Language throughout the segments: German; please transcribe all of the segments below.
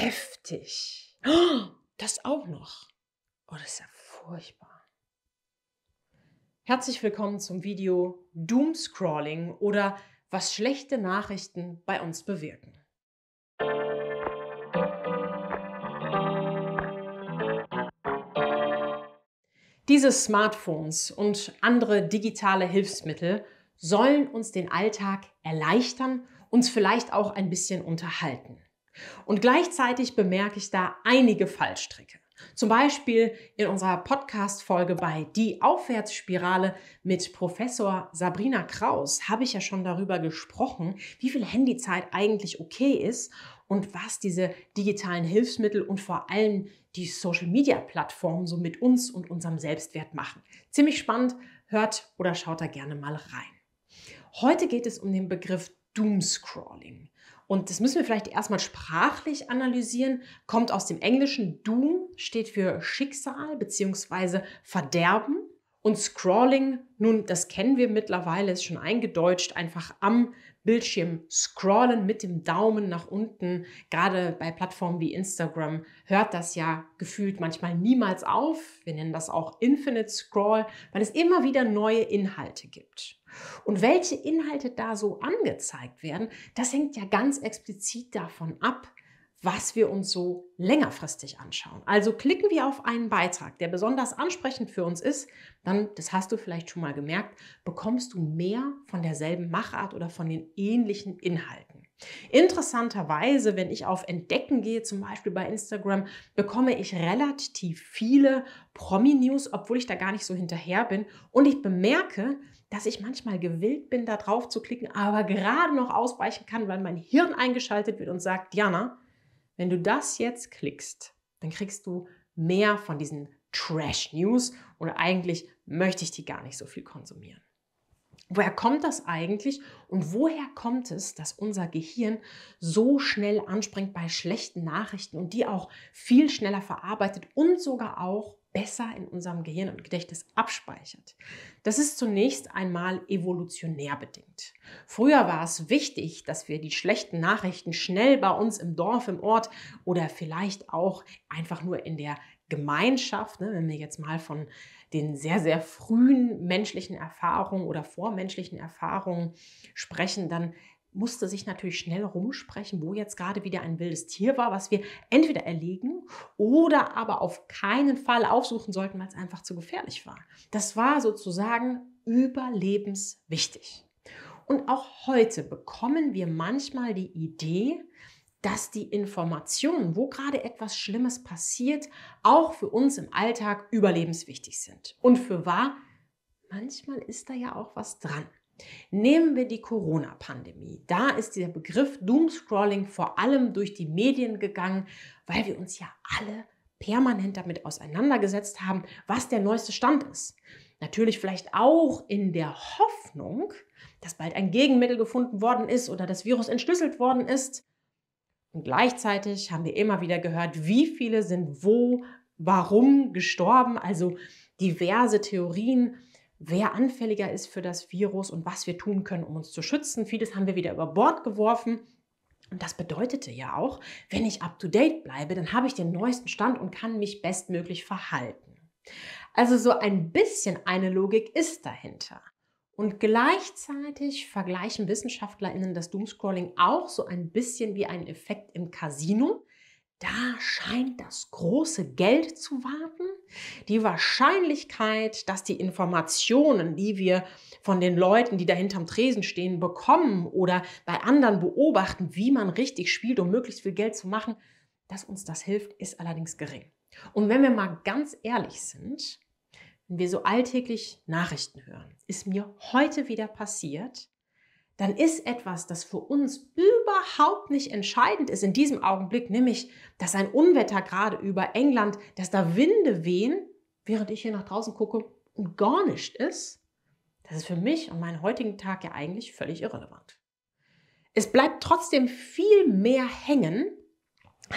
heftig. Das auch noch. Oh, das ist ja furchtbar. Herzlich willkommen zum Video Doomscrawling oder was schlechte Nachrichten bei uns bewirken. Diese Smartphones und andere digitale Hilfsmittel sollen uns den Alltag erleichtern, uns vielleicht auch ein bisschen unterhalten. Und gleichzeitig bemerke ich da einige Fallstricke. Zum Beispiel in unserer Podcast-Folge bei Die Aufwärtsspirale mit Professor Sabrina Kraus habe ich ja schon darüber gesprochen, wie viel Handyzeit eigentlich okay ist und was diese digitalen Hilfsmittel und vor allem die Social-Media-Plattformen so mit uns und unserem Selbstwert machen. Ziemlich spannend, hört oder schaut da gerne mal rein. Heute geht es um den Begriff Doomscrawling. Und das müssen wir vielleicht erstmal sprachlich analysieren. Kommt aus dem Englischen. Doom steht für Schicksal bzw. Verderben. Und Scrolling, nun, das kennen wir mittlerweile, ist schon eingedeutscht, einfach am Bildschirm scrollen mit dem Daumen nach unten. Gerade bei Plattformen wie Instagram hört das ja gefühlt manchmal niemals auf. Wir nennen das auch Infinite Scroll, weil es immer wieder neue Inhalte gibt. Und welche Inhalte da so angezeigt werden, das hängt ja ganz explizit davon ab, was wir uns so längerfristig anschauen. Also klicken wir auf einen Beitrag, der besonders ansprechend für uns ist, dann, das hast du vielleicht schon mal gemerkt, bekommst du mehr von derselben Machart oder von den ähnlichen Inhalten. Interessanterweise, wenn ich auf Entdecken gehe, zum Beispiel bei Instagram, bekomme ich relativ viele Promi-News, obwohl ich da gar nicht so hinterher bin. Und ich bemerke, dass ich manchmal gewillt bin, da drauf zu klicken, aber gerade noch ausweichen kann, weil mein Hirn eingeschaltet wird und sagt, Diana, wenn du das jetzt klickst, dann kriegst du mehr von diesen Trash-News und eigentlich möchte ich die gar nicht so viel konsumieren. Woher kommt das eigentlich und woher kommt es, dass unser Gehirn so schnell anspringt bei schlechten Nachrichten und die auch viel schneller verarbeitet und sogar auch besser in unserem Gehirn und Gedächtnis abspeichert. Das ist zunächst einmal evolutionär bedingt. Früher war es wichtig, dass wir die schlechten Nachrichten schnell bei uns im Dorf, im Ort oder vielleicht auch einfach nur in der Gemeinschaft, ne, wenn wir jetzt mal von den sehr, sehr frühen menschlichen Erfahrungen oder vormenschlichen Erfahrungen sprechen, dann musste sich natürlich schnell rumsprechen, wo jetzt gerade wieder ein wildes Tier war, was wir entweder erlegen oder aber auf keinen Fall aufsuchen sollten, weil es einfach zu gefährlich war. Das war sozusagen überlebenswichtig. Und auch heute bekommen wir manchmal die Idee, dass die Informationen, wo gerade etwas Schlimmes passiert, auch für uns im Alltag überlebenswichtig sind. Und für wahr, manchmal ist da ja auch was dran. Nehmen wir die Corona-Pandemie. Da ist der Begriff Doomscrolling vor allem durch die Medien gegangen, weil wir uns ja alle permanent damit auseinandergesetzt haben, was der neueste Stand ist. Natürlich vielleicht auch in der Hoffnung, dass bald ein Gegenmittel gefunden worden ist oder das Virus entschlüsselt worden ist. Und gleichzeitig haben wir immer wieder gehört, wie viele sind wo, warum gestorben. Also diverse Theorien, wer anfälliger ist für das Virus und was wir tun können, um uns zu schützen. Vieles haben wir wieder über Bord geworfen. Und das bedeutete ja auch, wenn ich up-to-date bleibe, dann habe ich den neuesten Stand und kann mich bestmöglich verhalten. Also so ein bisschen eine Logik ist dahinter. Und gleichzeitig vergleichen WissenschaftlerInnen das Doomscrolling auch so ein bisschen wie einen Effekt im Casino da scheint das große Geld zu warten. Die Wahrscheinlichkeit, dass die Informationen, die wir von den Leuten, die da hinterm Tresen stehen, bekommen oder bei anderen beobachten, wie man richtig spielt, um möglichst viel Geld zu machen, dass uns das hilft, ist allerdings gering. Und wenn wir mal ganz ehrlich sind, wenn wir so alltäglich Nachrichten hören, ist mir heute wieder passiert, dann ist etwas, das für uns überhaupt nicht entscheidend ist in diesem Augenblick, nämlich, dass ein Unwetter gerade über England, dass da Winde wehen, während ich hier nach draußen gucke und gar nicht ist, das ist für mich und meinen heutigen Tag ja eigentlich völlig irrelevant. Es bleibt trotzdem viel mehr hängen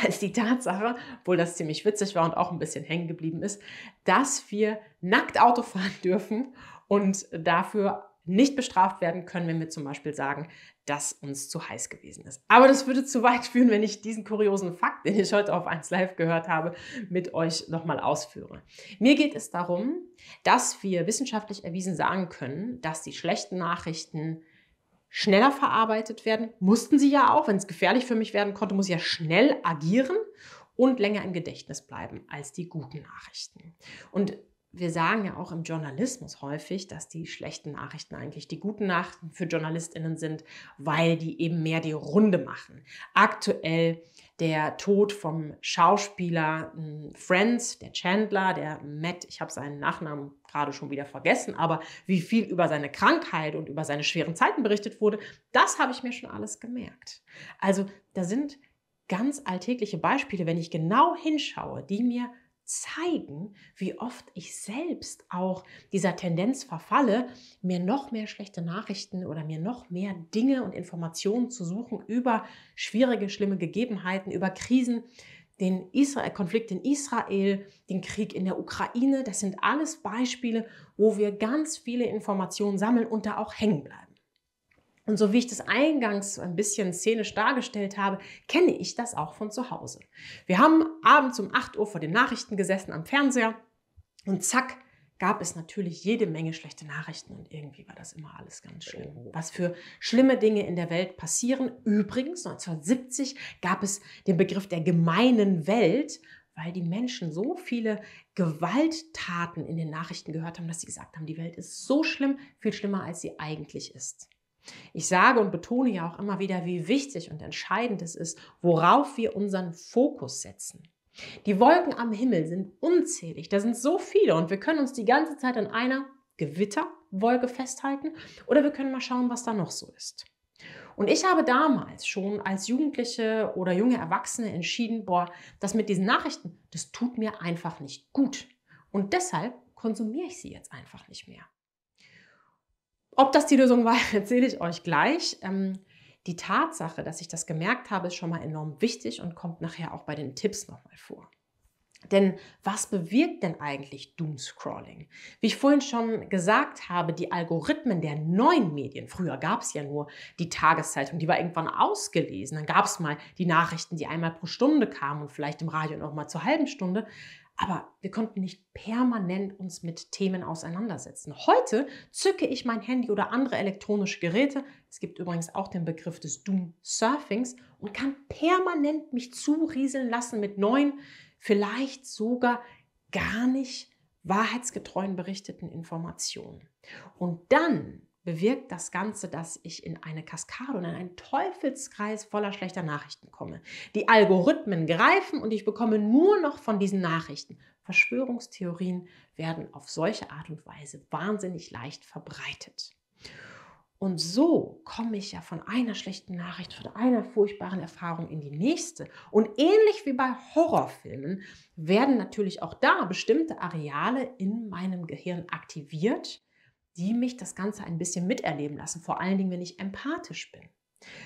als die Tatsache, obwohl das ziemlich witzig war und auch ein bisschen hängen geblieben ist, dass wir nackt Auto fahren dürfen und dafür nicht bestraft werden können, wenn wir zum Beispiel sagen, dass uns zu heiß gewesen ist. Aber das würde zu weit führen, wenn ich diesen kuriosen Fakt, den ich heute auf 1 Live gehört habe, mit euch nochmal ausführe. Mir geht es darum, dass wir wissenschaftlich erwiesen sagen können, dass die schlechten Nachrichten schneller verarbeitet werden. Mussten sie ja auch, wenn es gefährlich für mich werden konnte, muss ich ja schnell agieren und länger im Gedächtnis bleiben als die guten Nachrichten. Und wir sagen ja auch im Journalismus häufig, dass die schlechten Nachrichten eigentlich die guten Nachrichten für JournalistInnen sind, weil die eben mehr die Runde machen. Aktuell der Tod vom Schauspieler hm, Friends, der Chandler, der Matt, ich habe seinen Nachnamen gerade schon wieder vergessen, aber wie viel über seine Krankheit und über seine schweren Zeiten berichtet wurde, das habe ich mir schon alles gemerkt. Also da sind ganz alltägliche Beispiele, wenn ich genau hinschaue, die mir zeigen, wie oft ich selbst auch dieser Tendenz verfalle, mir noch mehr schlechte Nachrichten oder mir noch mehr Dinge und Informationen zu suchen über schwierige, schlimme Gegebenheiten, über Krisen, den Israel Konflikt in Israel, den Krieg in der Ukraine. Das sind alles Beispiele, wo wir ganz viele Informationen sammeln und da auch hängen bleiben. Und so wie ich das eingangs ein bisschen szenisch dargestellt habe, kenne ich das auch von zu Hause. Wir haben abends um 8 Uhr vor den Nachrichten gesessen am Fernseher und zack, gab es natürlich jede Menge schlechte Nachrichten und irgendwie war das immer alles ganz schlimm. Oh. Was für schlimme Dinge in der Welt passieren. Übrigens, 1970 gab es den Begriff der gemeinen Welt, weil die Menschen so viele Gewalttaten in den Nachrichten gehört haben, dass sie gesagt haben, die Welt ist so schlimm, viel schlimmer, als sie eigentlich ist. Ich sage und betone ja auch immer wieder, wie wichtig und entscheidend es ist, worauf wir unseren Fokus setzen. Die Wolken am Himmel sind unzählig, da sind so viele und wir können uns die ganze Zeit an einer Gewitterwolke festhalten oder wir können mal schauen, was da noch so ist. Und ich habe damals schon als Jugendliche oder junge Erwachsene entschieden, boah, das mit diesen Nachrichten, das tut mir einfach nicht gut. Und deshalb konsumiere ich sie jetzt einfach nicht mehr. Ob das die Lösung war, erzähle ich euch gleich. Ähm, die Tatsache, dass ich das gemerkt habe, ist schon mal enorm wichtig und kommt nachher auch bei den Tipps nochmal vor. Denn was bewirkt denn eigentlich Doomscrawling? Wie ich vorhin schon gesagt habe, die Algorithmen der neuen Medien, früher gab es ja nur die Tageszeitung, die war irgendwann ausgelesen, dann gab es mal die Nachrichten, die einmal pro Stunde kamen und vielleicht im Radio nochmal zur halben Stunde, aber wir konnten nicht permanent uns mit Themen auseinandersetzen. Heute zücke ich mein Handy oder andere elektronische Geräte, es gibt übrigens auch den Begriff des Doom-Surfings, und kann permanent mich zurieseln lassen mit neuen, vielleicht sogar gar nicht wahrheitsgetreuen berichteten Informationen. Und dann bewirkt das Ganze, dass ich in eine Kaskade und in einen Teufelskreis voller schlechter Nachrichten komme. Die Algorithmen greifen und ich bekomme nur noch von diesen Nachrichten. Verschwörungstheorien werden auf solche Art und Weise wahnsinnig leicht verbreitet. Und so komme ich ja von einer schlechten Nachricht, von einer furchtbaren Erfahrung in die nächste. Und ähnlich wie bei Horrorfilmen werden natürlich auch da bestimmte Areale in meinem Gehirn aktiviert, die mich das Ganze ein bisschen miterleben lassen, vor allen Dingen, wenn ich empathisch bin.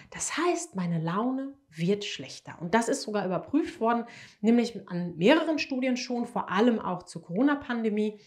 Das heißt, meine Laune wird schlechter. Und das ist sogar überprüft worden, nämlich an mehreren Studien schon, vor allem auch zur Corona-Pandemie,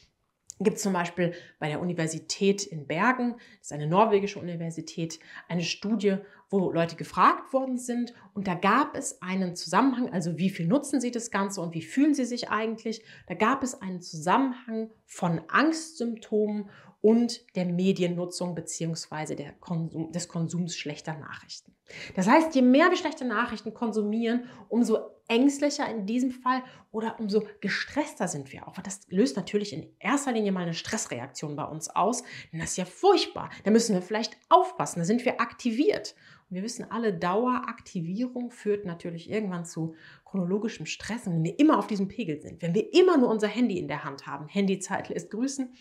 gibt es zum Beispiel bei der Universität in Bergen, das ist eine norwegische Universität, eine Studie, wo Leute gefragt worden sind und da gab es einen Zusammenhang, also wie viel nutzen sie das Ganze und wie fühlen sie sich eigentlich, da gab es einen Zusammenhang von Angstsymptomen und der Mediennutzung bzw. Konsum, des Konsums schlechter Nachrichten. Das heißt, je mehr wir schlechte Nachrichten konsumieren, umso ängstlicher in diesem Fall oder umso gestresster sind wir auch. Das löst natürlich in erster Linie mal eine Stressreaktion bei uns aus. Denn das ist ja furchtbar. Da müssen wir vielleicht aufpassen. Da sind wir aktiviert. Und wir wissen alle, Daueraktivierung führt natürlich irgendwann zu chronologischem Stress. Und wenn wir immer auf diesem Pegel sind, wenn wir immer nur unser Handy in der Hand haben, Handyzeitl ist grüßen,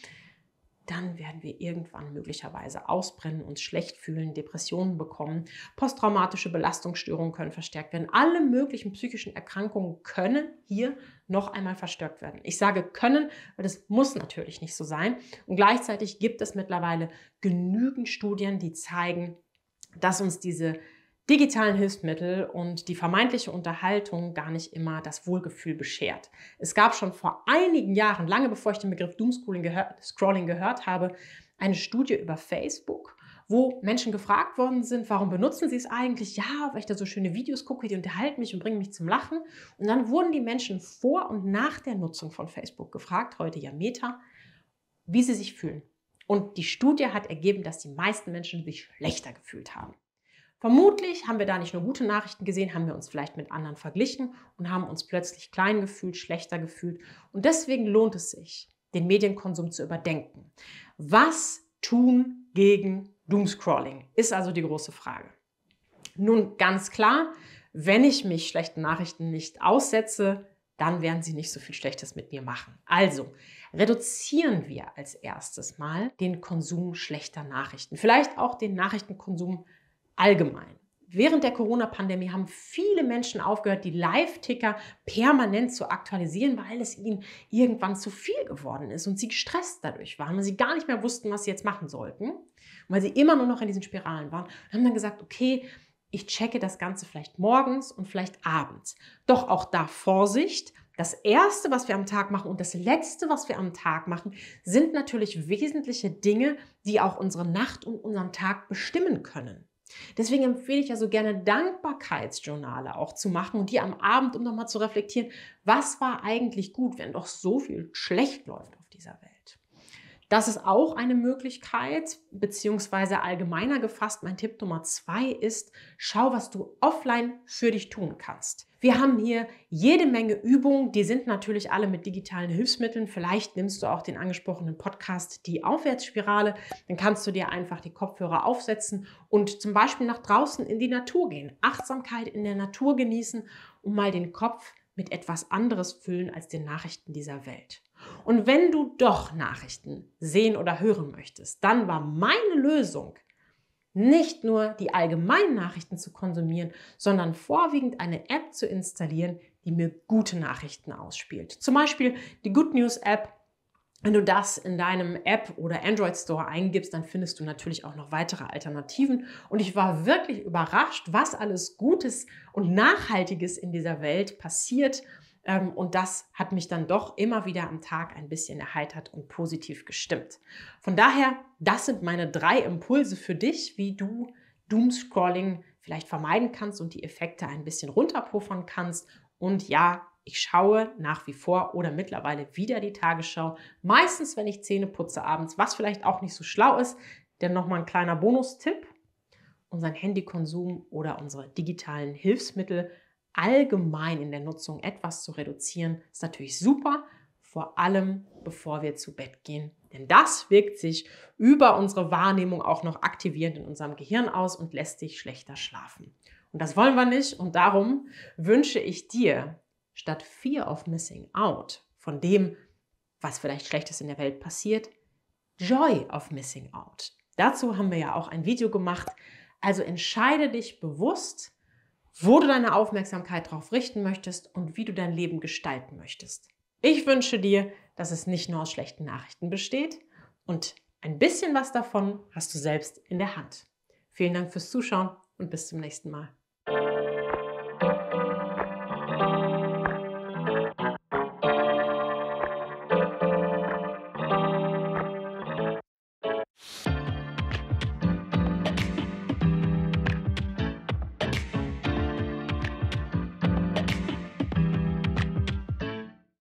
dann werden wir irgendwann möglicherweise ausbrennen, uns schlecht fühlen, Depressionen bekommen, posttraumatische Belastungsstörungen können verstärkt werden. Alle möglichen psychischen Erkrankungen können hier noch einmal verstärkt werden. Ich sage können, weil das muss natürlich nicht so sein. Und gleichzeitig gibt es mittlerweile genügend Studien, die zeigen, dass uns diese digitalen Hilfsmittel und die vermeintliche Unterhaltung gar nicht immer das Wohlgefühl beschert. Es gab schon vor einigen Jahren, lange bevor ich den Begriff Doomscrolling gehört, gehört habe, eine Studie über Facebook, wo Menschen gefragt worden sind, warum benutzen sie es eigentlich? Ja, weil ich da so schöne Videos gucke, die unterhalten mich und bringen mich zum Lachen. Und dann wurden die Menschen vor und nach der Nutzung von Facebook gefragt, heute ja Meta, wie sie sich fühlen. Und die Studie hat ergeben, dass die meisten Menschen sich schlechter gefühlt haben. Vermutlich haben wir da nicht nur gute Nachrichten gesehen, haben wir uns vielleicht mit anderen verglichen und haben uns plötzlich klein gefühlt, schlechter gefühlt. Und deswegen lohnt es sich, den Medienkonsum zu überdenken. Was tun gegen Doomscrawling? ist also die große Frage. Nun ganz klar, wenn ich mich schlechten Nachrichten nicht aussetze, dann werden sie nicht so viel Schlechtes mit mir machen. Also reduzieren wir als erstes mal den Konsum schlechter Nachrichten, vielleicht auch den Nachrichtenkonsum allgemein. Während der Corona-Pandemie haben viele Menschen aufgehört, die Live-Ticker permanent zu aktualisieren, weil es ihnen irgendwann zu viel geworden ist und sie gestresst dadurch waren, weil sie gar nicht mehr wussten, was sie jetzt machen sollten, und weil sie immer nur noch in diesen Spiralen waren und haben dann gesagt, okay, ich checke das Ganze vielleicht morgens und vielleicht abends. Doch auch da Vorsicht. Das Erste, was wir am Tag machen und das Letzte, was wir am Tag machen, sind natürlich wesentliche Dinge, die auch unsere Nacht und unseren Tag bestimmen können. Deswegen empfehle ich ja so gerne Dankbarkeitsjournale auch zu machen und die am Abend, um nochmal zu reflektieren, was war eigentlich gut, wenn doch so viel schlecht läuft auf dieser Welt. Das ist auch eine Möglichkeit, beziehungsweise allgemeiner gefasst, mein Tipp Nummer zwei ist, schau, was du offline für dich tun kannst. Wir haben hier jede Menge Übungen, die sind natürlich alle mit digitalen Hilfsmitteln. Vielleicht nimmst du auch den angesprochenen Podcast Die Aufwärtsspirale. Dann kannst du dir einfach die Kopfhörer aufsetzen und zum Beispiel nach draußen in die Natur gehen, Achtsamkeit in der Natur genießen und mal den Kopf mit etwas anderes füllen als den Nachrichten dieser Welt. Und wenn du doch Nachrichten sehen oder hören möchtest, dann war meine Lösung, nicht nur die allgemeinen Nachrichten zu konsumieren, sondern vorwiegend eine App zu installieren, die mir gute Nachrichten ausspielt. Zum Beispiel die Good News App. Wenn du das in deinem App oder Android Store eingibst, dann findest du natürlich auch noch weitere Alternativen. Und ich war wirklich überrascht, was alles Gutes und Nachhaltiges in dieser Welt passiert ähm, und das hat mich dann doch immer wieder am Tag ein bisschen erheitert und positiv gestimmt. Von daher, das sind meine drei Impulse für dich, wie du Doomscrolling vielleicht vermeiden kannst und die Effekte ein bisschen runterpuffern kannst. Und ja, ich schaue nach wie vor oder mittlerweile wieder die Tagesschau. Meistens, wenn ich Zähne putze abends, was vielleicht auch nicht so schlau ist. Denn nochmal ein kleiner Bonustipp. Unseren Handykonsum oder unsere digitalen Hilfsmittel allgemein in der Nutzung etwas zu reduzieren, ist natürlich super, vor allem bevor wir zu Bett gehen. Denn das wirkt sich über unsere Wahrnehmung auch noch aktivierend in unserem Gehirn aus und lässt dich schlechter schlafen. Und das wollen wir nicht und darum wünsche ich dir statt Fear of Missing Out, von dem, was vielleicht Schlechtes in der Welt passiert, Joy of Missing Out. Dazu haben wir ja auch ein Video gemacht. Also entscheide dich bewusst, wo du deine Aufmerksamkeit darauf richten möchtest und wie du dein Leben gestalten möchtest. Ich wünsche dir, dass es nicht nur aus schlechten Nachrichten besteht und ein bisschen was davon hast du selbst in der Hand. Vielen Dank fürs Zuschauen und bis zum nächsten Mal.